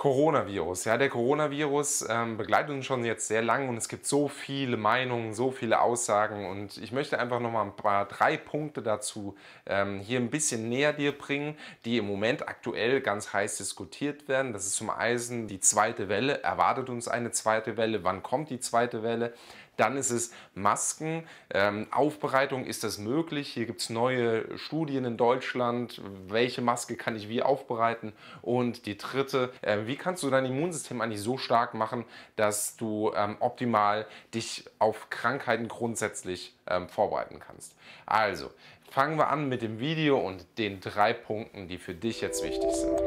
Coronavirus. Ja, der Coronavirus ähm, begleitet uns schon jetzt sehr lang und es gibt so viele Meinungen, so viele Aussagen und ich möchte einfach nochmal ein paar drei Punkte dazu ähm, hier ein bisschen näher dir bringen, die im Moment aktuell ganz heiß diskutiert werden. Das ist zum Eisen die zweite Welle. Erwartet uns eine zweite Welle? Wann kommt die zweite Welle? Dann ist es Masken, ähm, Aufbereitung, ist das möglich? Hier gibt es neue Studien in Deutschland, welche Maske kann ich wie aufbereiten? Und die dritte, äh, wie kannst du dein Immunsystem eigentlich so stark machen, dass du ähm, optimal dich auf Krankheiten grundsätzlich ähm, vorbereiten kannst? Also, fangen wir an mit dem Video und den drei Punkten, die für dich jetzt wichtig sind.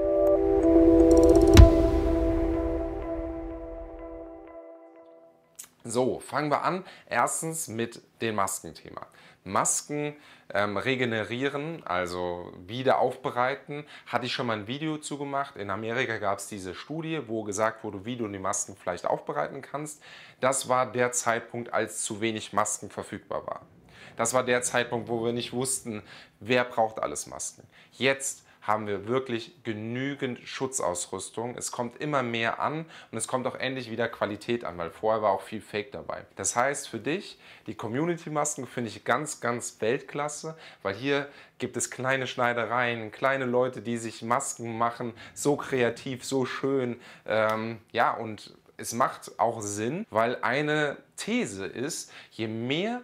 So, fangen wir an. Erstens mit dem Maskenthema. Masken ähm, regenerieren, also wieder aufbereiten, hatte ich schon mal ein Video zu gemacht. In Amerika gab es diese Studie, wo gesagt wurde, wie du die Masken vielleicht aufbereiten kannst. Das war der Zeitpunkt, als zu wenig Masken verfügbar waren. Das war der Zeitpunkt, wo wir nicht wussten, wer braucht alles Masken. Jetzt haben wir wirklich genügend Schutzausrüstung. Es kommt immer mehr an und es kommt auch endlich wieder Qualität an, weil vorher war auch viel Fake dabei. Das heißt für dich, die Community-Masken finde ich ganz, ganz Weltklasse, weil hier gibt es kleine Schneidereien, kleine Leute, die sich Masken machen, so kreativ, so schön. Ähm, ja, und es macht auch Sinn, weil eine These ist, je mehr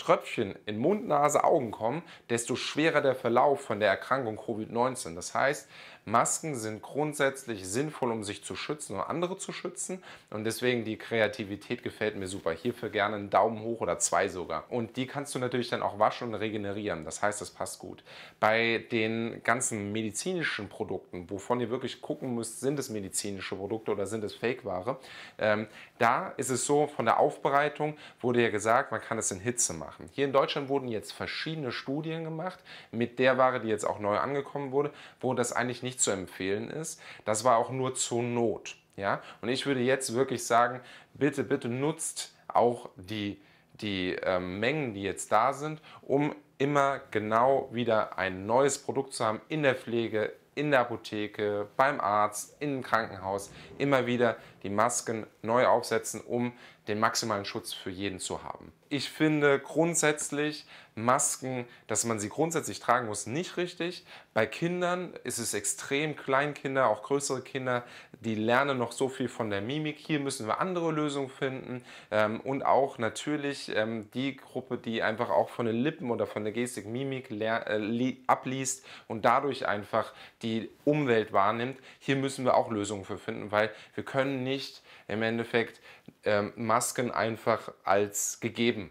Tröpfchen in Mund, Nase, Augen kommen, desto schwerer der Verlauf von der Erkrankung Covid-19. Das heißt, Masken sind grundsätzlich sinnvoll, um sich zu schützen und andere zu schützen. Und deswegen die Kreativität gefällt mir super. Hierfür gerne einen Daumen hoch oder zwei sogar. Und die kannst du natürlich dann auch waschen und regenerieren. Das heißt, das passt gut. Bei den ganzen medizinischen Produkten, wovon ihr wirklich gucken müsst, sind es medizinische Produkte oder sind es Fake-Ware, ähm, da ist es so, von der Aufbereitung wurde ja gesagt, man kann es in Hitze machen. Hier in Deutschland wurden jetzt verschiedene Studien gemacht mit der Ware, die jetzt auch neu angekommen wurde, wo das eigentlich nicht nicht zu empfehlen ist. Das war auch nur zur Not. Ja? Und ich würde jetzt wirklich sagen, bitte, bitte nutzt auch die, die äh, Mengen, die jetzt da sind, um immer genau wieder ein neues Produkt zu haben in der Pflege, in der Apotheke, beim Arzt, im Krankenhaus. Immer wieder die Masken neu aufsetzen, um den maximalen Schutz für jeden zu haben. Ich finde grundsätzlich Masken, dass man sie grundsätzlich tragen muss, nicht richtig. Bei Kindern ist es extrem, Kleinkinder, auch größere Kinder, die lernen noch so viel von der Mimik. Hier müssen wir andere Lösungen finden ähm, und auch natürlich ähm, die Gruppe, die einfach auch von den Lippen oder von der Gestik Mimik äh, abliest und dadurch einfach die Umwelt wahrnimmt. Hier müssen wir auch Lösungen für finden, weil wir können nicht im Endeffekt Masken ähm, Masken einfach als gegeben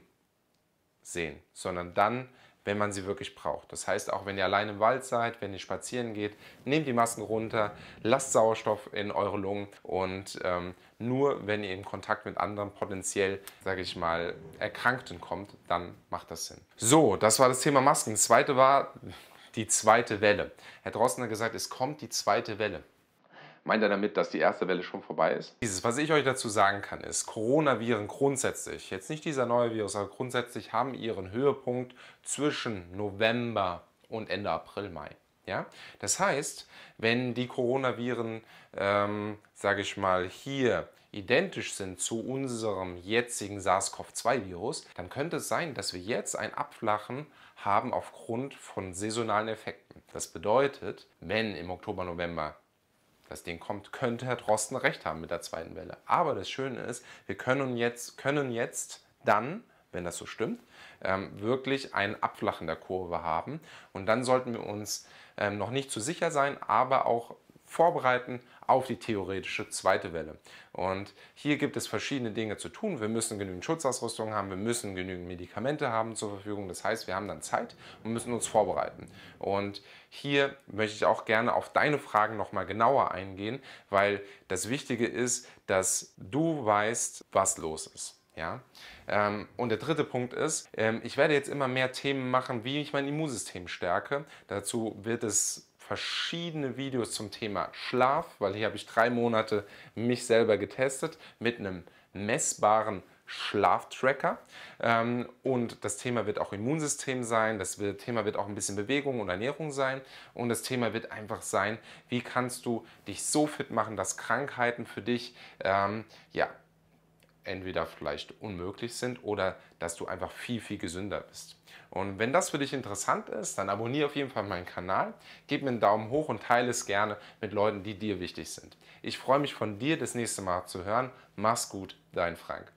sehen, sondern dann, wenn man sie wirklich braucht. Das heißt, auch wenn ihr allein im Wald seid, wenn ihr spazieren geht, nehmt die Masken runter, lasst Sauerstoff in eure Lungen und ähm, nur wenn ihr in Kontakt mit anderen potenziell, sage ich mal, Erkrankten kommt, dann macht das Sinn. So, das war das Thema Masken. Das zweite war die zweite Welle. Herr Drosten hat gesagt, es kommt die zweite Welle. Meint er damit, dass die erste Welle schon vorbei ist? Dieses, was ich euch dazu sagen kann, ist, Coronaviren grundsätzlich, jetzt nicht dieser neue Virus, aber grundsätzlich haben ihren Höhepunkt zwischen November und Ende April, Mai. Ja? Das heißt, wenn die Coronaviren, ähm, sage ich mal, hier identisch sind zu unserem jetzigen SARS-CoV-2-Virus, dann könnte es sein, dass wir jetzt ein Abflachen haben aufgrund von saisonalen Effekten. Das bedeutet, wenn im Oktober, November das Ding kommt, könnte Herr Drosten recht haben mit der zweiten Welle. Aber das Schöne ist, wir können jetzt, können jetzt dann, wenn das so stimmt, ähm, wirklich ein Abflachen der Kurve haben. Und dann sollten wir uns ähm, noch nicht zu sicher sein, aber auch vorbereiten auf die theoretische zweite Welle. Und hier gibt es verschiedene Dinge zu tun. Wir müssen genügend Schutzausrüstung haben, wir müssen genügend Medikamente haben zur Verfügung. Das heißt, wir haben dann Zeit und müssen uns vorbereiten. Und hier möchte ich auch gerne auf deine Fragen nochmal genauer eingehen, weil das Wichtige ist, dass du weißt, was los ist. Ja? Ähm, und der dritte Punkt ist, ähm, ich werde jetzt immer mehr Themen machen, wie ich mein Immunsystem stärke. Dazu wird es verschiedene Videos zum Thema Schlaf, weil hier habe ich drei Monate mich selber getestet mit einem messbaren Schlaftracker. Ähm, und das Thema wird auch Immunsystem sein, das Thema wird auch ein bisschen Bewegung und Ernährung sein. Und das Thema wird einfach sein, wie kannst du dich so fit machen, dass Krankheiten für dich ähm, ja, entweder vielleicht unmöglich sind oder dass du einfach viel, viel gesünder bist. Und wenn das für dich interessant ist, dann abonniere auf jeden Fall meinen Kanal, gib mir einen Daumen hoch und teile es gerne mit Leuten, die dir wichtig sind. Ich freue mich von dir das nächste Mal zu hören. Mach's gut, dein Frank.